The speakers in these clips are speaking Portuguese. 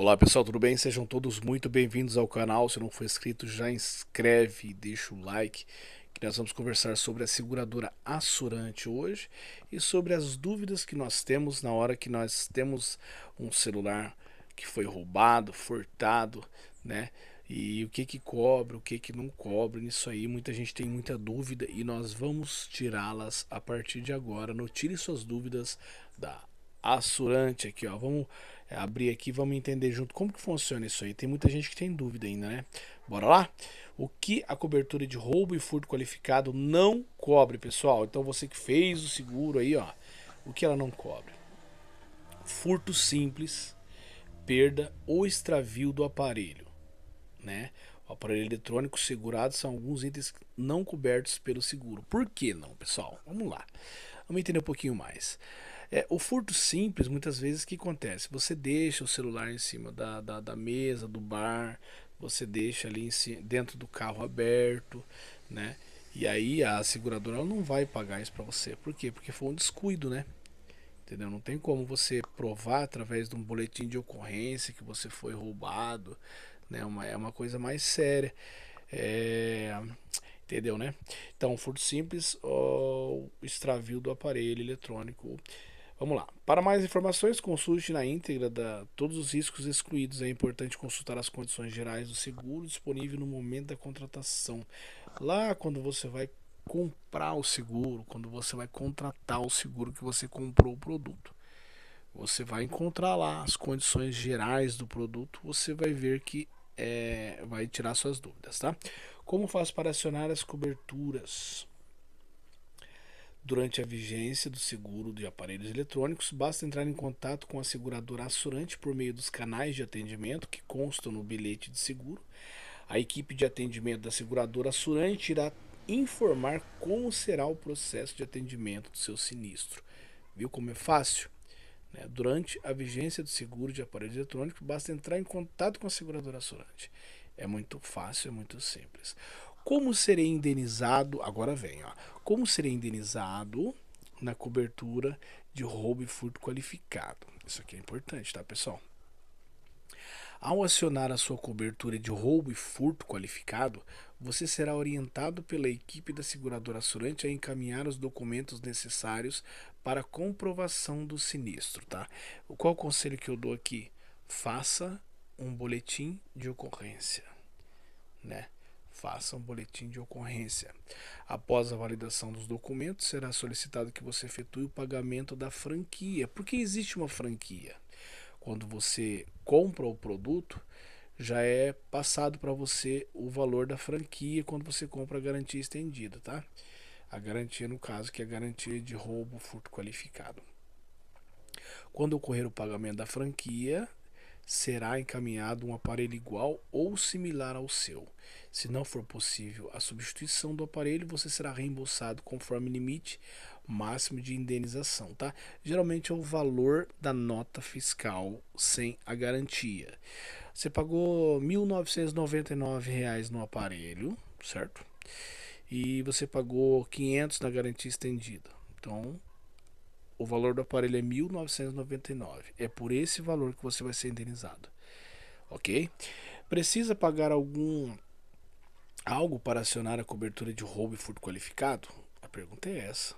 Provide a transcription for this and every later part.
Olá pessoal, tudo bem? Sejam todos muito bem-vindos ao canal. Se não for inscrito, já inscreve, e deixa o like, que nós vamos conversar sobre a seguradora Assurante hoje e sobre as dúvidas que nós temos na hora que nós temos um celular que foi roubado, furtado, né? E o que que cobre, o que que não cobre, nisso aí muita gente tem muita dúvida e nós vamos tirá-las a partir de agora. No Tire Suas Dúvidas da assurante aqui, ó. Vamos é, abrir aqui, vamos entender junto como que funciona isso aí. Tem muita gente que tem dúvida ainda, né? Bora lá? O que a cobertura de roubo e furto qualificado não cobre, pessoal? Então você que fez o seguro aí, ó, o que ela não cobre? Furto simples, perda ou extravio do aparelho, né? O aparelho eletrônico segurado são alguns itens não cobertos pelo seguro. Por que não, pessoal? Vamos lá. Vamos entender um pouquinho mais. É, o furto simples, muitas vezes, que acontece? Você deixa o celular em cima da, da, da mesa, do bar, você deixa ali cima, dentro do carro aberto, né? E aí a seguradora não vai pagar isso para você. Por quê? Porque foi um descuido, né? Entendeu? Não tem como você provar através de um boletim de ocorrência que você foi roubado, né? Uma, é uma coisa mais séria. É... Entendeu, né? Então, furto simples, o extravio do aparelho eletrônico Vamos lá. Para mais informações, consulte na íntegra da, todos os riscos excluídos. É importante consultar as condições gerais do seguro disponível no momento da contratação. Lá, quando você vai comprar o seguro, quando você vai contratar o seguro que você comprou o produto, você vai encontrar lá as condições gerais do produto. Você vai ver que é, vai tirar suas dúvidas, tá? Como faço para acionar as coberturas? Durante a vigência do seguro de aparelhos eletrônicos, basta entrar em contato com a seguradora assurante por meio dos canais de atendimento que constam no bilhete de seguro. A equipe de atendimento da seguradora assurante irá informar como será o processo de atendimento do seu sinistro. Viu como é fácil? Né? Durante a vigência do seguro de aparelhos eletrônicos, basta entrar em contato com a seguradora assurante. É muito fácil, é muito simples. Como serei indenizado? Agora vem, ó. Como serei indenizado na cobertura de roubo e furto qualificado? Isso aqui é importante, tá, pessoal? Ao acionar a sua cobertura de roubo e furto qualificado, você será orientado pela equipe da seguradora assurante a encaminhar os documentos necessários para comprovação do sinistro, tá? Qual o conselho que eu dou aqui? Faça um boletim de ocorrência, né? Faça um boletim de ocorrência. Após a validação dos documentos, será solicitado que você efetue o pagamento da franquia. Porque existe uma franquia. Quando você compra o produto, já é passado para você o valor da franquia quando você compra a garantia estendida, tá? A garantia, no caso, que é a garantia de roubo, furto qualificado. Quando ocorrer o pagamento da franquia, será encaminhado um aparelho igual ou similar ao seu. Se não for possível a substituição do aparelho, você será reembolsado conforme limite máximo de indenização, tá? Geralmente é o valor da nota fiscal sem a garantia. Você pagou R$ 1.999 no aparelho, certo? E você pagou 500 na garantia estendida. Então, o valor do aparelho é 1999. É por esse valor que você vai ser indenizado. OK? Precisa pagar algum algo para acionar a cobertura de roubo e furto qualificado? A pergunta é essa.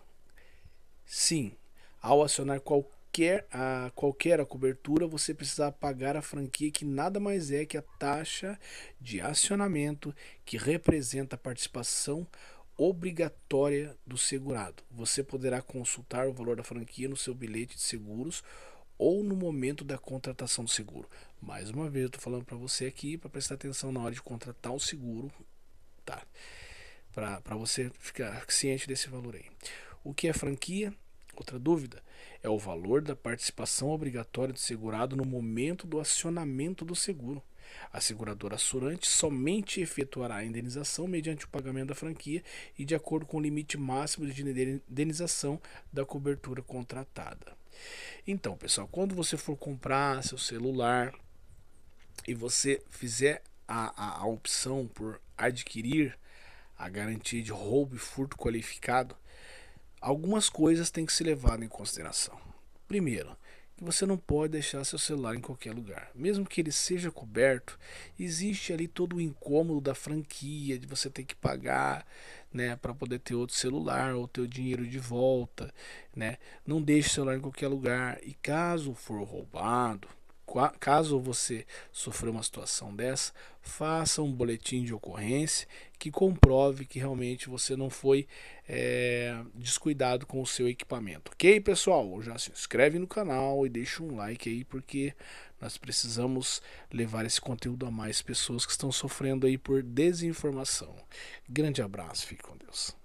Sim, ao acionar qualquer a qualquer a cobertura, você precisa pagar a franquia que nada mais é que a taxa de acionamento que representa a participação obrigatória do segurado. Você poderá consultar o valor da franquia no seu bilhete de seguros ou no momento da contratação do seguro. Mais uma vez, eu estou falando para você aqui para prestar atenção na hora de contratar o seguro, tá? Para você ficar ciente desse valor aí. O que é franquia? Outra dúvida é o valor da participação obrigatória do segurado no momento do acionamento do seguro. A seguradora assurante somente efetuará a indenização mediante o pagamento da franquia e de acordo com o limite máximo de indenização da cobertura contratada. Então, pessoal, quando você for comprar seu celular e você fizer a, a, a opção por adquirir a garantia de roubo e furto qualificado, algumas coisas têm que ser levadas em consideração. Primeiro, que você não pode deixar seu celular em qualquer lugar. Mesmo que ele seja coberto, existe ali todo o incômodo da franquia, de você ter que pagar, né, para poder ter outro celular ou ter o dinheiro de volta, né? Não deixe o celular em qualquer lugar e caso for roubado, caso você sofreu uma situação dessa, faça um boletim de ocorrência que comprove que realmente você não foi é, descuidado com o seu equipamento. Ok, pessoal? Já se inscreve no canal e deixa um like aí, porque nós precisamos levar esse conteúdo a mais pessoas que estão sofrendo aí por desinformação. Grande abraço, fique com Deus.